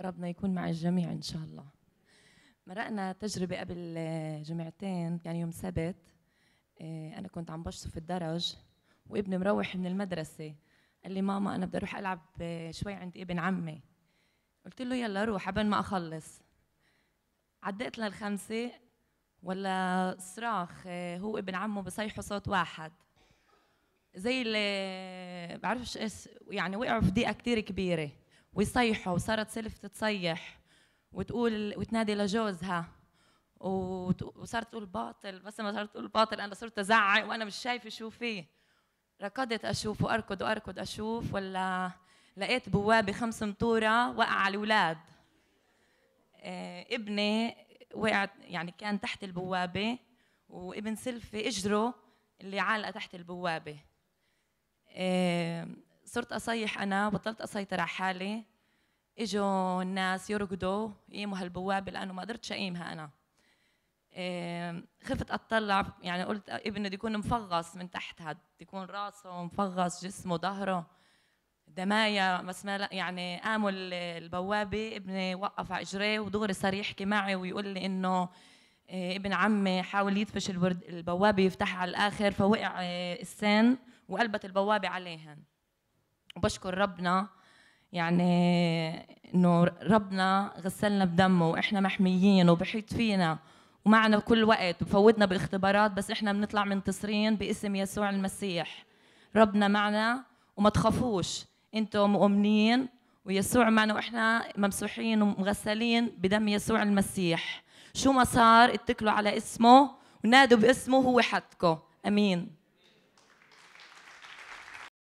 ربنا يكون مع الجميع إن شاء الله مرقنا تجربة قبل جمعتين كان يعني يوم سبت آه، أنا كنت عم بشطف الدرج وابني مروح من المدرسة قال لي ماما أنا بدي أروح ألعب آه، شوي عند ابن عمي قلت له يلا روح قبل ما أخلص عديت للخمسة ولا صراخ آه، هو ابن عمه بصيحوا صوت واحد زي اللي بعرفش ايش يعني وقعوا في ضيقه كثير كبيره ويصيحوا وصارت سلف تتصيح وتقول وتنادي لجوزها وصارت تقول باطل بس ما صارت تقول باطل انا صرت ازعق وانا مش شايفه شو فيه ركضت اشوف واركض واركض اشوف ولا لقيت بوابه خمس مطوره وقع على الاولاد آه، ابني وقع يعني كان تحت البوابه وابن سلفي اجره اللي علقه تحت البوابه آه، صرت اصيح انا بطلت اسيطر على حالي اجوا الناس يرقدوا يقيموا هالبوابه لانه ما قدرتش اقيمها انا إيه، خفت اطلع يعني قلت ابني بده يكون مفغص من تحت هاد يكون راسه مفغص جسمه ظهره دمايا بس ما يعني قاموا البوابة ابني وقف على اجريه ودغري صار يحكي معي ويقول لي انه إيه، ابن عمي حاول يدفش البوابة يفتحها على الاخر فوقع إيه، السن وقلبت البوابة عليهن وبشكر ربنا يعني انه ربنا غسلنا بدمه واحنا محميين وبحيط فينا ومعنا كل وقت وفوتنا باختبارات بس احنا بنطلع منتصرين باسم يسوع المسيح ربنا معنا وما تخافوش انتم مؤمنين ويسوع معنا واحنا ممسوحين ومغسلين بدم يسوع المسيح شو ما صار اتكلوا على اسمه ونادوا باسمه هو حدكم امين